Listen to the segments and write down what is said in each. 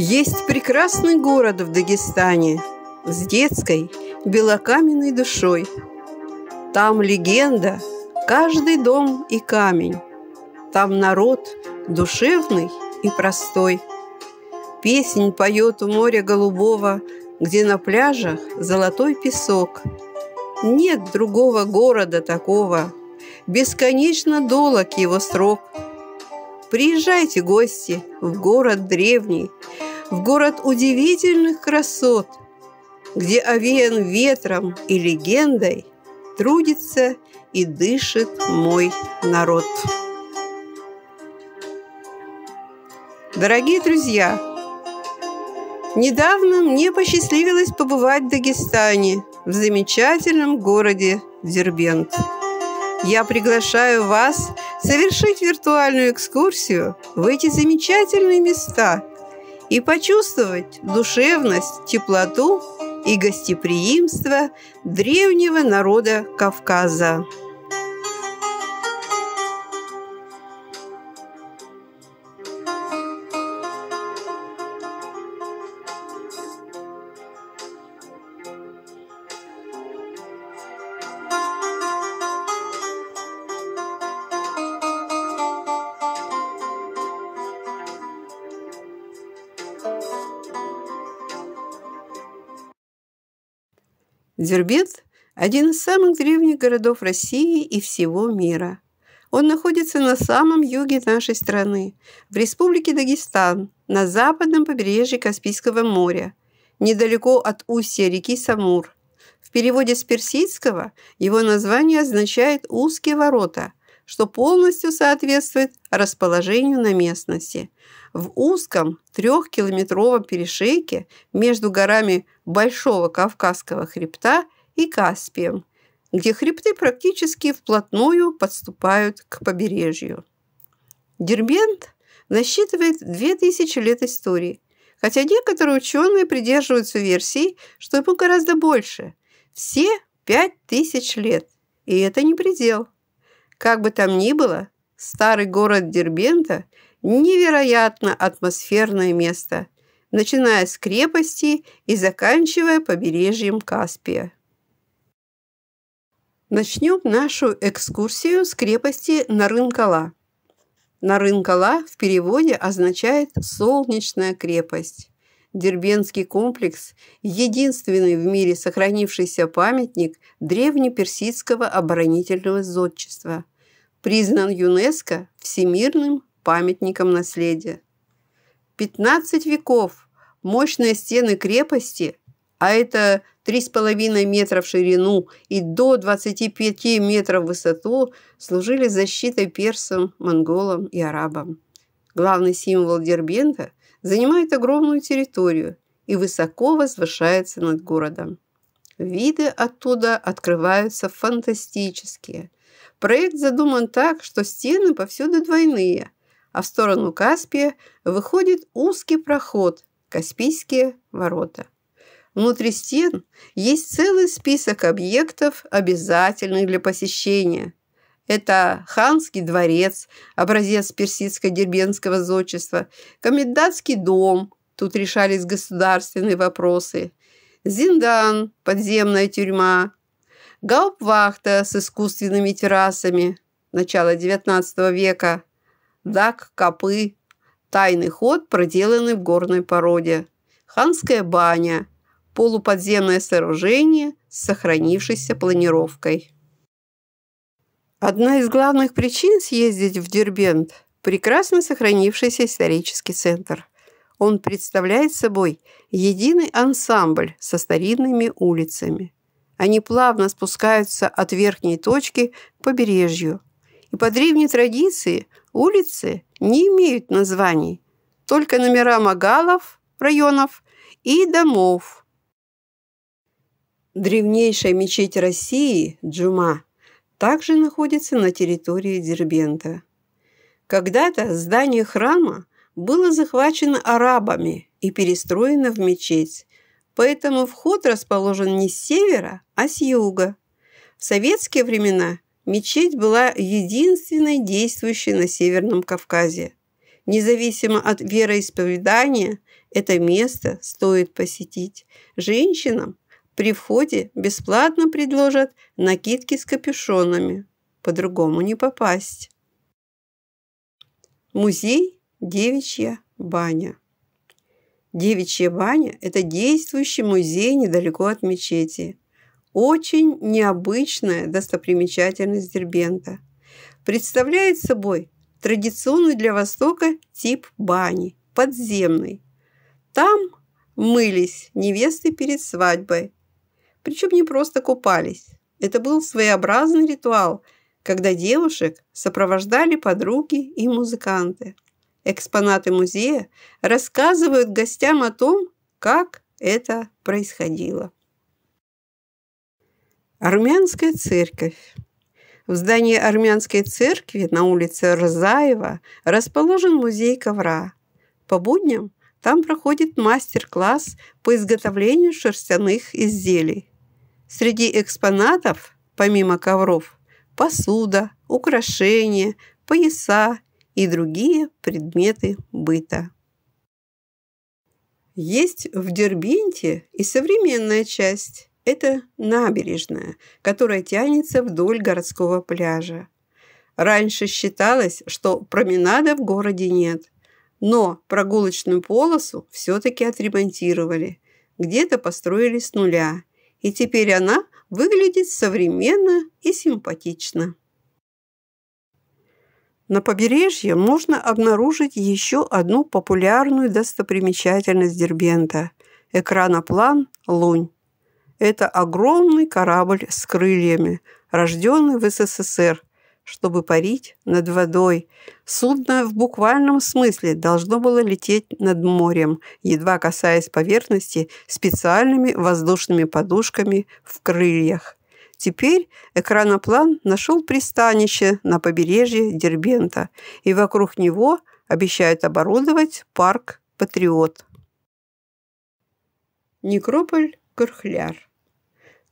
Есть прекрасный город в Дагестане с детской белокаменной душой. Там легенда, каждый дом и камень. Там народ душевный и простой. Песнь поет у моря голубого, где на пляжах золотой песок. Нет другого города такого, бесконечно долог его срок. Приезжайте, гости, в город древний – в город удивительных красот, где овеян ветром и легендой трудится и дышит мой народ. Дорогие друзья, недавно мне посчастливилось побывать в Дагестане, в замечательном городе Дербент. Я приглашаю вас совершить виртуальную экскурсию в эти замечательные места – и почувствовать душевность, теплоту и гостеприимство древнего народа Кавказа. Дербет – один из самых древних городов России и всего мира. Он находится на самом юге нашей страны, в республике Дагестан, на западном побережье Каспийского моря, недалеко от устья реки Самур. В переводе с персидского его название означает «узкие ворота», что полностью соответствует расположению на местности. В узком трехкилометровом перешейке между горами Большого Кавказского хребта и Каспием, где хребты практически вплотную подступают к побережью. Дербент насчитывает 2000 лет истории, хотя некоторые ученые придерживаются версии, что ему гораздо больше – все 5000 лет, и это не предел. Как бы там ни было, старый город Дербента – невероятно атмосферное место – начиная с крепости и заканчивая побережьем Каспия. Начнем нашу экскурсию с крепости Нарынкала. Нарынкала в переводе означает «солнечная крепость». Дербенский комплекс – единственный в мире сохранившийся памятник древнеперсидского оборонительного зодчества, признан ЮНЕСКО всемирным памятником наследия. 15 веков мощные стены крепости, а это 3,5 метра в ширину и до 25 метров в высоту, служили защитой персам, монголам и арабам. Главный символ Дербента занимает огромную территорию и высоко возвышается над городом. Виды оттуда открываются фантастические. Проект задуман так, что стены повсюду двойные – а в сторону Каспия выходит узкий проход Каспийские ворота. Внутри стен есть целый список объектов, обязательных для посещения. Это ханский дворец, образец персидско-дербенского зодчества, комендантский дом, тут решались государственные вопросы, зиндан, подземная тюрьма, гауптвахта с искусственными террасами, начала XIX века – Дак, Копы, тайный ход, проделанный в горной породе, ханская баня, полуподземное сооружение с сохранившейся планировкой. Одна из главных причин съездить в Дербент – прекрасно сохранившийся исторический центр. Он представляет собой единый ансамбль со старинными улицами. Они плавно спускаются от верхней точки к побережью. И по древней традиции Улицы не имеют названий, только номера магалов, районов и домов. Древнейшая мечеть России, Джума, также находится на территории Дербента. Когда-то здание храма было захвачено арабами и перестроено в мечеть, поэтому вход расположен не с севера, а с юга. В советские времена мечеть была единственной действующей на Северном Кавказе. Независимо от вероисповедания, это место стоит посетить. Женщинам при входе бесплатно предложат накидки с капюшонами. По-другому не попасть. Музей «Девичья баня». Девичья баня – это действующий музей недалеко от мечети – очень необычная достопримечательность Дербента. Представляет собой традиционный для Востока тип бани, подземный. Там мылись невесты перед свадьбой. Причем не просто купались. Это был своеобразный ритуал, когда девушек сопровождали подруги и музыканты. Экспонаты музея рассказывают гостям о том, как это происходило. Армянская церковь. В здании армянской церкви на улице Рзаева расположен музей ковра. По будням там проходит мастер-класс по изготовлению шерстяных изделий. Среди экспонатов, помимо ковров, посуда, украшения, пояса и другие предметы быта. Есть в Дербенте и современная часть. Это набережная, которая тянется вдоль городского пляжа. Раньше считалось, что променада в городе нет, но прогулочную полосу все-таки отремонтировали, где-то построили с нуля, и теперь она выглядит современно и симпатично. На побережье можно обнаружить еще одну популярную достопримечательность Дербента – экраноплан «Лунь». Это огромный корабль с крыльями, рожденный в СССР, чтобы парить над водой. Судно в буквальном смысле должно было лететь над морем, едва касаясь поверхности специальными воздушными подушками в крыльях. Теперь экраноплан нашел пристанище на побережье Дербента, и вокруг него обещают оборудовать парк «Патриот». Некрополь Крхляр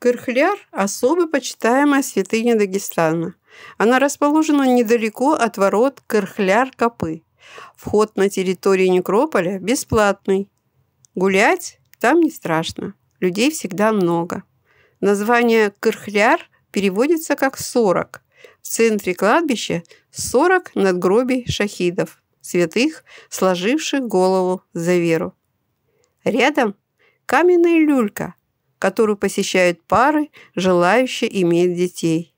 Кырхляр – особо почитаемая святыня Дагестана. Она расположена недалеко от ворот Кырхляр-Копы. Вход на территорию некрополя бесплатный. Гулять там не страшно. Людей всегда много. Название «Кырхляр» переводится как «сорок». В центре кладбища 40 надгробий шахидов, святых, сложивших голову за веру. Рядом каменная люлька – которую посещают пары, желающие иметь детей.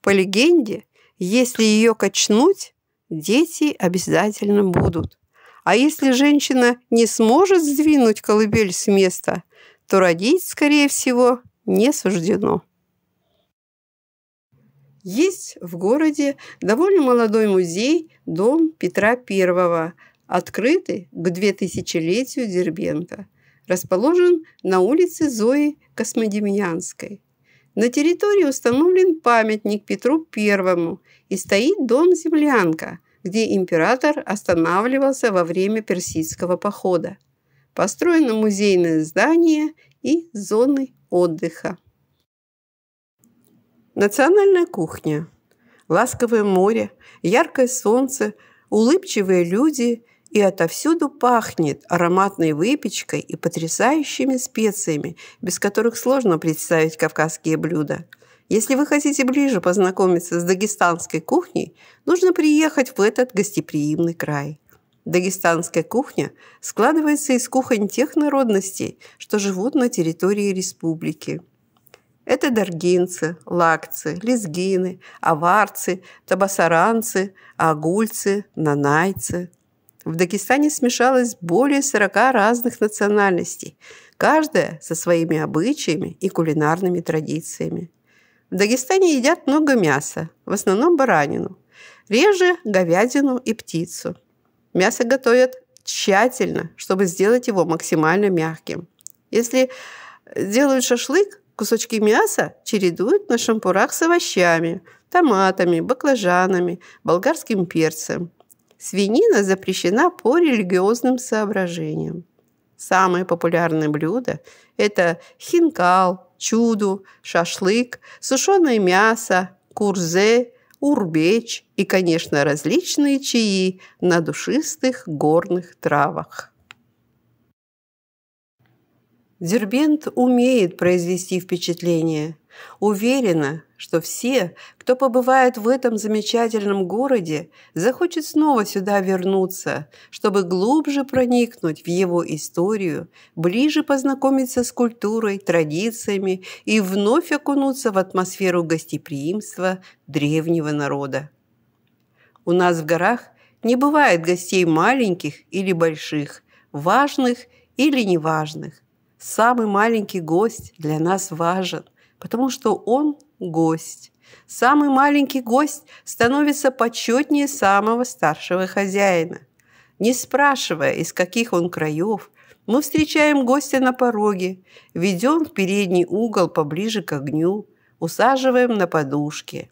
По легенде, если ее качнуть, дети обязательно будут. А если женщина не сможет сдвинуть колыбель с места, то родить, скорее всего, не суждено. Есть в городе довольно молодой музей «Дом Петра I», открытый к 2000-летию Дербента расположен на улице Зои Космодемьянской. На территории установлен памятник Петру Первому и стоит дом-землянка, где император останавливался во время персидского похода. Построено музейное здание и зоны отдыха. Национальная кухня. Ласковое море, яркое солнце, улыбчивые люди – и отовсюду пахнет ароматной выпечкой и потрясающими специями, без которых сложно представить кавказские блюда. Если вы хотите ближе познакомиться с дагестанской кухней, нужно приехать в этот гостеприимный край. Дагестанская кухня складывается из кухонь тех народностей, что живут на территории республики. Это даргинцы, лакцы, лезгины, аварцы, табасаранцы, агульцы, нанайцы – в Дагестане смешалось более 40 разных национальностей, каждая со своими обычаями и кулинарными традициями. В Дагестане едят много мяса, в основном баранину, реже говядину и птицу. Мясо готовят тщательно, чтобы сделать его максимально мягким. Если делают шашлык, кусочки мяса чередуют на шампурах с овощами, томатами, баклажанами, болгарским перцем – Свинина запрещена по религиозным соображениям. Самые популярные блюда – это хинкал, чуду, шашлык, сушеное мясо, курзе, урбеч и, конечно, различные чаи на душистых горных травах. Дербент умеет произвести впечатление. Уверена, что все, кто побывает в этом замечательном городе, захочет снова сюда вернуться, чтобы глубже проникнуть в его историю, ближе познакомиться с культурой, традициями и вновь окунуться в атмосферу гостеприимства древнего народа. У нас в горах не бывает гостей маленьких или больших, важных или неважных. Самый маленький гость для нас важен, потому что он гость. Самый маленький гость становится почетнее самого старшего хозяина. Не спрашивая, из каких он краев, мы встречаем гостя на пороге, ведем в передний угол поближе к огню, усаживаем на подушке.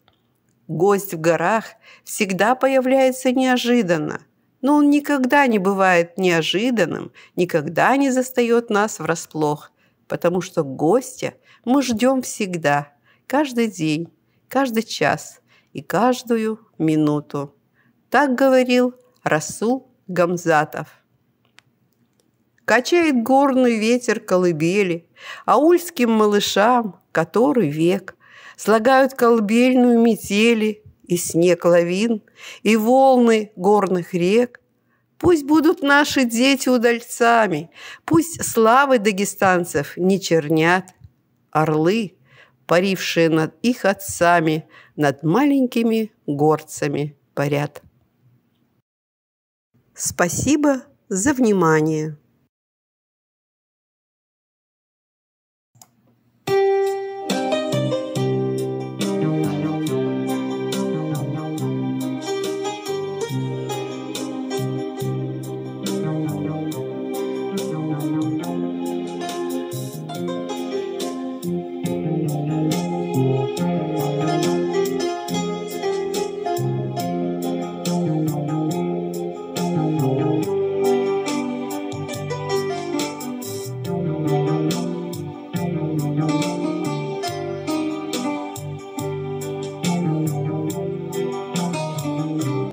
Гость в горах всегда появляется неожиданно – но он никогда не бывает неожиданным, никогда не застает нас врасплох, потому что гостя мы ждем всегда, каждый день, каждый час и каждую минуту. Так говорил Расул Гамзатов. Качает горный ветер колыбели, а ульским малышам, который век, слагают колыбельную метели – и снег лавин, и волны горных рек. Пусть будут наши дети удальцами, пусть славы дагестанцев не чернят. Орлы, парившие над их отцами, над маленькими горцами парят. Спасибо за внимание.